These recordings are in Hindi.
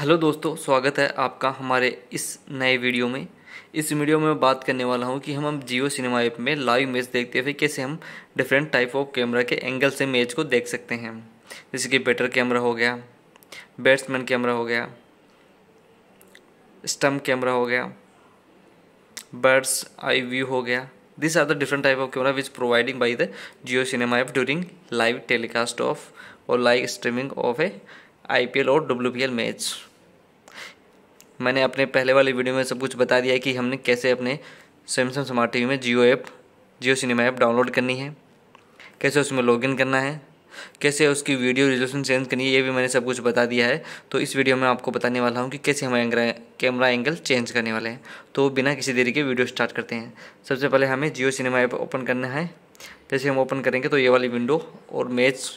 हेलो दोस्तों स्वागत है आपका हमारे इस नए वीडियो में इस वीडियो में मैं बात करने वाला हूँ कि हम हम जियो सिनेमा ऐप में लाइव मैच देखते हुए कैसे हम डिफरेंट टाइप ऑफ कैमरा के एंगल से मैच को देख सकते हैं जैसे कि बैटर कैमरा हो गया बैट्समैन कैमरा हो गया स्टम्प कैमरा हो गया बर्ड्स आई व्यू हो गया this are the different type of camera which providing by the Jio cinema app during live telecast of और live streaming of a I P L और डब्ल्यू पी एल मैच मैंने अपने पहले वाले वीडियो में सब कुछ बता दिया है कि हमने कैसे अपने सैमसंग स्मार्ट टी में Jio app Jio cinema app download करनी है कैसे उसमें लॉगिन करना है कैसे उसकी वीडियो रिजोल्यूशन चेंज करनी है ये भी मैंने सब कुछ बता दिया है तो इस वीडियो में आपको बताने वाला हूँ कि कैसे हम कैमरा एंगल चेंज करने वाले हैं तो बिना किसी देरी के वीडियो स्टार्ट करते हैं सबसे पहले हमें जियो सिनेमा ऐप ओपन करना है जैसे हम ओपन करेंगे तो ये वाली विंडो और मैच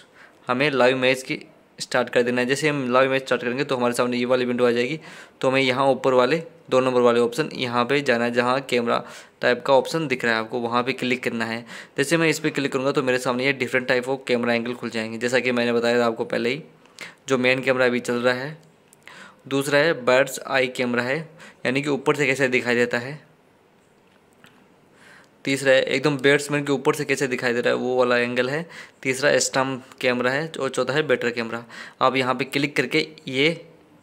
हमें लाइव मैच की स्टार्ट कर देना है जैसे हम लव इमेज स्टार्ट करेंगे तो हमारे सामने ये वाली विंडो आ जाएगी तो हमें यहाँ ऊपर वाले दो नंबर वाले ऑप्शन यहाँ पे जाना है जहाँ कैमरा टाइप का ऑप्शन दिख रहा है आपको वहाँ पे क्लिक करना है जैसे मैं इस पर क्लिक करूँगा तो मेरे सामने ये different type of camera angle खुल जाएंगे जैसा कि मैंने बताया था आपको पहले ही जो मेन कैमरा अभी चल रहा है दूसरा है बर्ड्स आई कैमरा है यानी कि ऊपर से कैसे दिखाई देता है तीसरा है एकदम बैट्समैन के ऊपर से कैसे दिखाई दे रहा है वो वाला एंगल है तीसरा स्टम्प कैमरा है और चौथा है बैटर कैमरा आप यहाँ पे क्लिक करके ये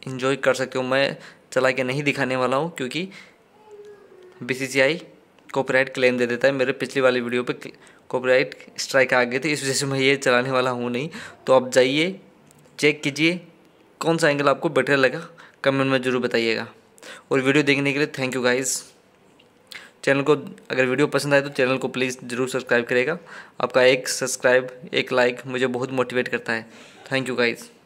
इन्जॉय कर सकते हो मैं चला के नहीं दिखाने वाला हूँ क्योंकि बी कॉपराइट क्लेम दे देता है मेरे पिछली वाली वीडियो पे कॉपीराइट स्ट्राइक आ गए थे इस वजह से मैं ये चलाने वाला हूँ नहीं तो आप जाइए चेक कीजिए कौन सा एंगल आपको बेटर लगा कमेंट में ज़रूर बताइएगा और वीडियो देखने के लिए थैंक यू गाइज़ चैनल को अगर वीडियो पसंद आए तो चैनल को प्लीज़ ज़रूर सब्सक्राइब करेगा आपका एक सब्सक्राइब एक लाइक मुझे बहुत मोटिवेट करता है थैंक यू गाइज़